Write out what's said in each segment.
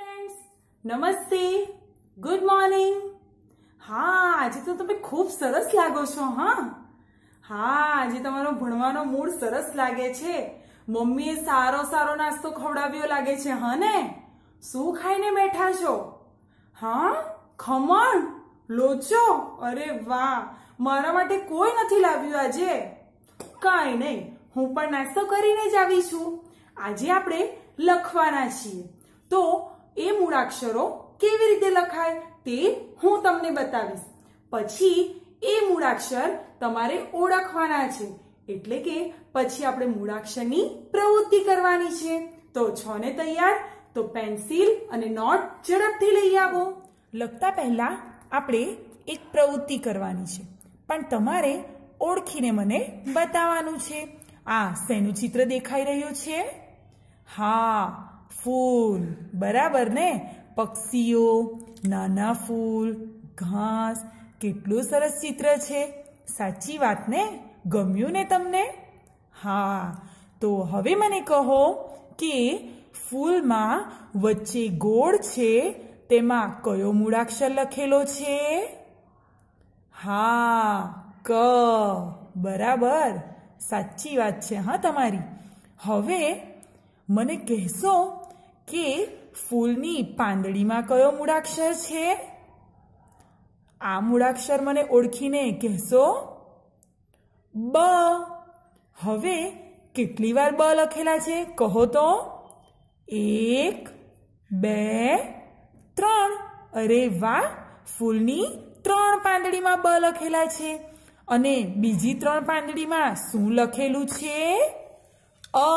friends નમસ્તે good morning હા આજે તો તમે ખૂબ સરસ લાગો છો હા હા આજે તમારો ભણવાનો મૂડ સરસ લાગે છે મમ્મીએ સારો સારો નાસ્તો ખવડાવ્યો લાગે છે હા ને શું ખાઈને બેઠા છો હા ખમણ લોચો અરે વાહ મારા માટે કોઈ નથી લાવ્યું આજે કાંઈ નહીં હું પણ નાસ્તો કરીને જ આવી છું આજે આપણે લખવાના છીએ તો એ મૂળાક્ષરો કેવી રીતે લખાય તે હું તમને બતાવીશ પછી એ મૂળાક્ષર તમારે ઓળખવાના છે એટલે કે પછી આપણે મૂળાક્ષરની પ્રવૃત્તિ કરવાની છે તો છો ને તૈયાર તો પેન્સિલ અને નોટ ઝડપથી લઈ આવો લખતા પહેલા આપણે એક પ્રવૃત્તિ કરવાની છે પણ તમારે ઓળખીને મને બતાવવાનું છે આ શેનું ચિત્ર દેખાઈ રહ્યું છે હા ફૂલ બરાબર ને પક્ષીઓ નાના ફૂલ ઘાસ કેટલું સરસ ચિત્ર છે સાચી વાત ને ગમ્યું ને તમને હા તો હવે મને કહો કે ફૂલમાં વચ્ચે ગોળ છે તેમાં કયો મૂળાક્ષર લખેલો છે હા ક બરાબર સાચી વાત છે હા તમારી હવે મને કહેશો કે ફૂલની પાંદડીમાં કયો મૂળાક્ષર છે આ મૂળાક્ષર મને ઓળખીને કહેશો બ હવે કેટલી વાર બ લખેલા છે કહો તો એક બે ત્રણ અરે વાહ ફૂલની ત્રણ પાંદડીમાં બ લખેલા છે અને બીજી ત્રણ પાંદડીમાં શું લખેલું છે અ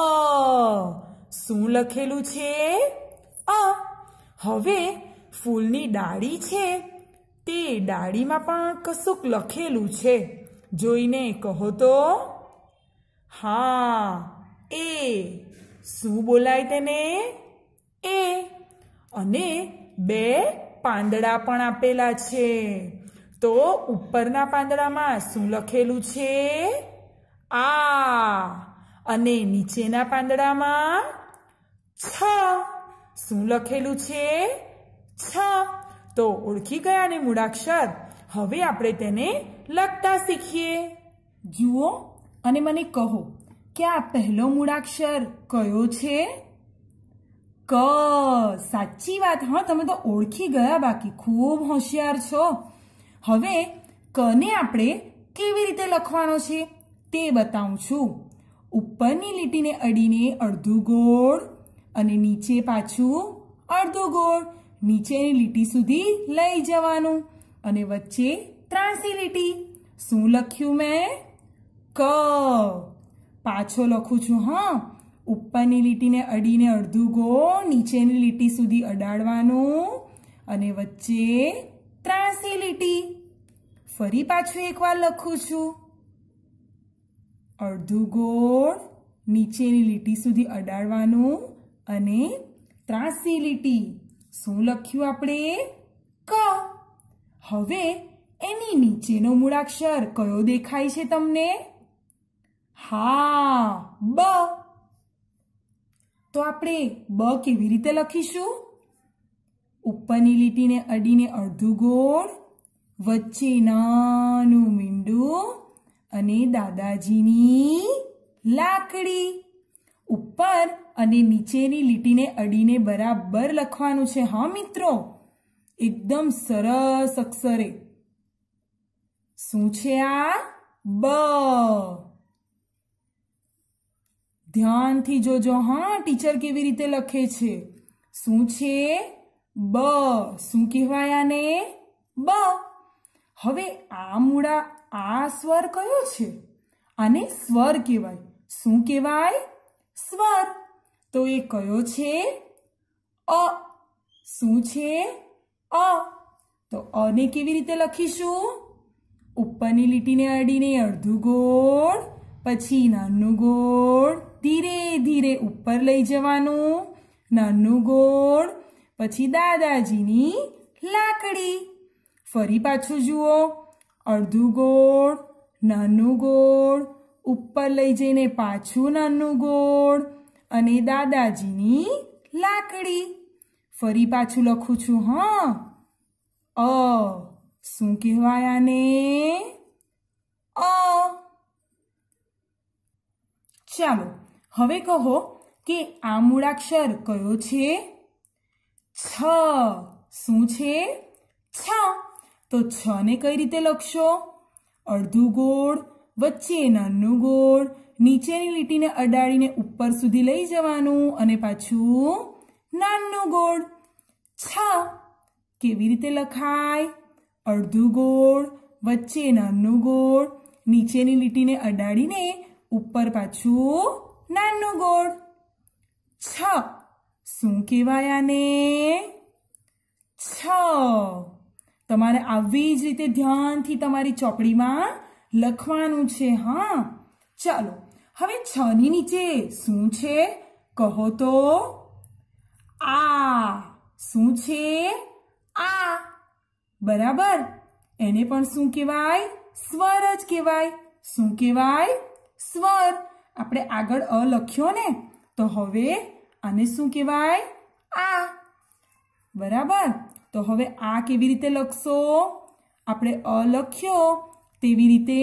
શું લખેલું છે અ હવે ફૂલની ડાળી છે તે ડાળીમાં પણ કશુંક લખેલું છે જોઈને કહો તો હા એ શું બોલાય તેને એ અને બે પાંદડા પણ આપેલા છે તો ઉપરના પાંદડામાં શું લખેલું છે આ અને નીચેના પાંદડામાં શું લખેલું છે છ તો ઓળખી ગયા ને મૂળાક્ષર હવે આપણે તેને લખતા શીખીએ જુઓ અને મને કહો કે આ પહેલો મૂળાક્ષર કયો છે ક સાચી વાત હા તમે તો ઓળખી ગયા બાકી ખૂબ હોશિયાર છો હવે કને આપણે કેવી રીતે લખવાનો છે તે બતાવું છું ઉપરની લીટીને અડીને અડધું ગોળ અને નીચે પાછું અડધો ગોળ નીચેની લીટી સુધી લઈ જવાનું અને વચ્ચે ત્રાસી લીટી શું લખ્યું મેં ક પાછો લખું છું હા ઉપરની લીટીને અડીને અડધું ગોળ નીચેની લીટી સુધી અડાડવાનું અને વચ્ચે ત્રાસી લીટી ફરી પાછું એકવાર લખું છું અડધું ગોળ નીચેની લીટી સુધી અડાડવાનું અને ત્રાસી લીટી શું લખ્યું આપણે ક હવે એની નીચેનો મૂળાક્ષર કયો દેખાય છે તમને હા બ તો આપણે બ કેવી રીતે લખીશું ઉપરની લીટીને અડીને અડધું ગોળ વચ્ચે નાનું મીંડું અને દાદાજીની લાકડી ઉપર અને નીચેની લીટીને અડીને બરાબર લખવાનું છે હા મિત્રો એકદમ સરસ અક્ષરે શું છે આ બ ધ્યાનથી જોજો હા ટીચર કેવી રીતે લખે છે શું છે બ શું કહેવાય આને બ હવે આ મૂળા આ સ્વર કયો છે આને સ્વર કહેવાય શું કહેવાય સ્વર તો એ કયો છે અ શું છે અ તો અને કેવી રીતે લખીશું ઉપરની લીટીને અડીને અડધું ગોળ પછી નાનું ગોળ ધીરે ધીરે ઉપર લઈ જવાનું નાનું ગોળ પછી દાદાજીની લાકડી ફરી પાછું જુઓ અડધું ગોળ નાનું ગોળ ઉપર લઈ જઈને પાછું નાનું ગોળ અને દાદાજીની લાકડી ફરી પાછું લખું છું હા અ શું કહેવાય આને અ ચાલો હવે કહો કે આ મૂળાક્ષર કયો છે છ શું છે છ તો છ ને કઈ રીતે લખશો અડધું ગોળ વચ્ચે નાનું ગોળ નીચેની લીટીને અડાડીને ઉપર સુધી લઈ જવાનું અને પાછું નાનું ગોળ છ કેવી રીતે લખાય અડધું ગોળ વચ્ચે નાનું ગોળ નીચેની લીટીને અડાડીને ઉપર પાછું નાનું ગોળ છ શું કહેવાય આને છ તમારે આવી જ રીતે ધ્યાનથી તમારી ચોપડીમાં લખવાનું છે હા ચાલો હવે છ ની નીચે શું છે કહો તો આ શું છે આ બરાબર એને પણ શું કહેવાય સ્વર જ કહેવાય શું કહેવાય સ્વર આપણે આગળ અ લખ્યો ને તો હવે આને શું કહેવાય આ બરાબર તો હવે આ કેવી રીતે લખશો આપણે અ લખ્યો તેવી રીતે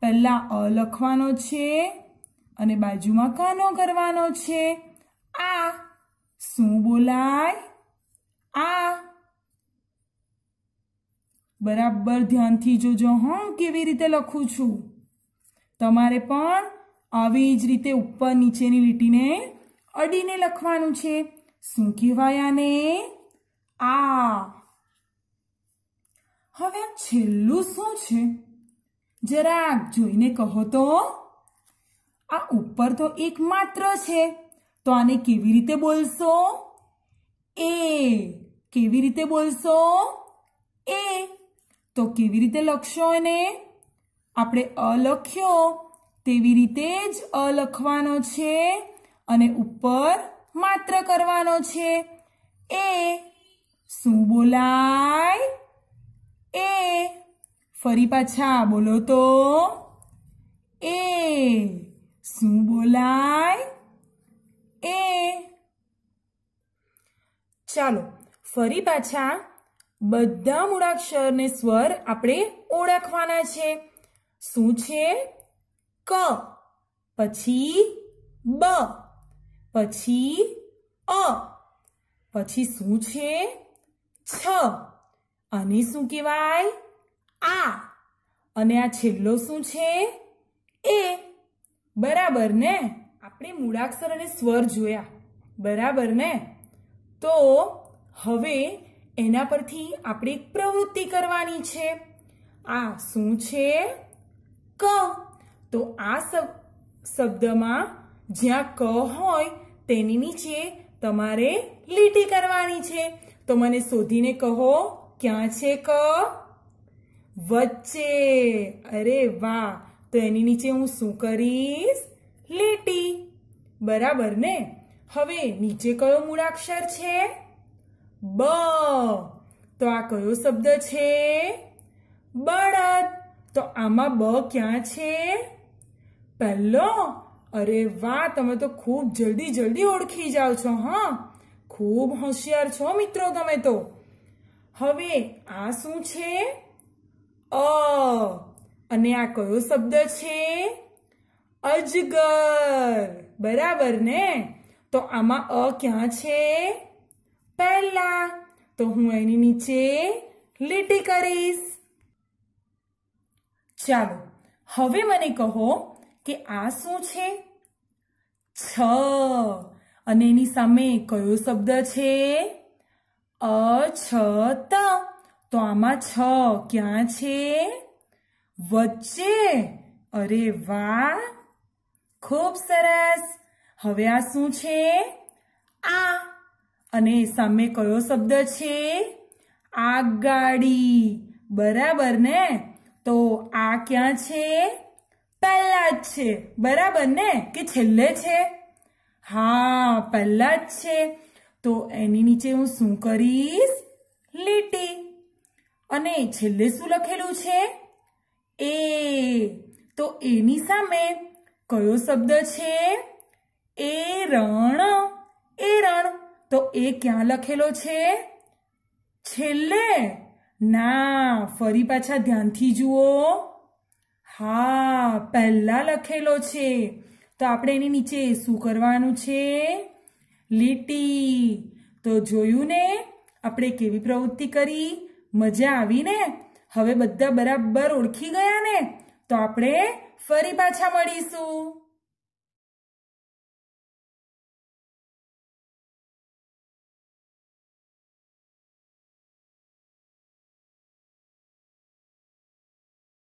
પહેલાં અ લખવાનો છે અને બાજુમાં કાનો કરવાનો છે આ શું બોલાય આ બરાબર ધ્યાનથી જોજો હું કેવી રીતે લખું છું તમારે પણ આવી જ રીતે ઉપર નીચેની લીટીને અડીને લખવાનું છે શું કહેવાય આને આ હવે છેલ્લું શું છે જરાક જોઈને કહો તો આ ઉપર તો એક માત્ર છે તો આને કેવી રીતે બોલશો એ કેવી રીતે બોલશો એ તો કેવી રીતે લખશો એને આપણે અ લખ્યો તેવી રીતે જ અ લખવાનો છે અને ઉપર માત્ર કરવાનો છે એ શું બોલાય એ ફરી પાછા બોલો તો એ શું બોલાય એ ચાલો ફરી પાછા બધા મૂળાક્ષરને સ્વર આપણે ઓળખવાના છે શું છે ક પછી બ પછી અ પછી શું છે છ અને શું કહેવાય આ અને આ છેલ્લો શું છે એ બરાબર ને આપણે મૂળાક્ષર અને સ્વર જોયા બરાબર ને તો હવે એના પરથી આપણે એક પ્રવૃત્તિ કરવાની છે આ શું છે ક તો આ શબ્દમાં જ્યાં ક હોય તેની નીચે તમારે લીટી કરવાની છે તો મને શોધીને કહો ક્યાં છે ક વચ્ચે અરે વાહ તો એની નીચે હું શું કરીશ લીટી બરાબર ને હવે નીચે કયો મૂળાક્ષર છે બ તો આ કયો શબ્દ છે બળદ તો આમાં બ ક્યાં છે પહેલો અરે વાહ તમે તો ખૂબ જલ્દી જલ્દી ઓળખી જાઓ છો હા ખૂબ હોશિયાર છો મિત્રો તમે તો હવે આ શું છે અ અને આ કયો શબ્દ છે અજગર બરાબર ને તો આમાં અ ક્યાં છે પહેલા તો હું એની નીચે લીટી કરીશ ચાલો હવે મને કહો કે આ શું છે છ અને એની સામે કયો શબ્દ છે અ છ ત તો આમાં છ ક્યાં છે વચ્ચે અરે વાહ ખૂબ સરસ હવે આ શું છે આ અને સામે કયો શબ્દ છે આગાડી બરાબર ને તો આ ક્યાં છે પહેલા જ છે બરાબર ને કે છેલ્લે છે હા પહેલા જ છે તો એની નીચે હું શું કરીશ લીટી અને છેલ્લે શું લખેલું છે એ તો એની સામે કયો શબ્દ છે એ રણ એ રણ તો એ ક્યાં લખેલો છે છેલ્લે ના ફરી પાછા ધ્યાનથી જુઓ હા પહેલા લખેલો છે તો આપણે એની નીચે શું કરવાનું છે લીટી તો જોયું ને આપણે કેવી પ્રવૃત્તિ કરી મજા આવી ને હવે બધા બરાબર ઓળખી ગયા ને તો આપણે ફરી પાછા મળીશું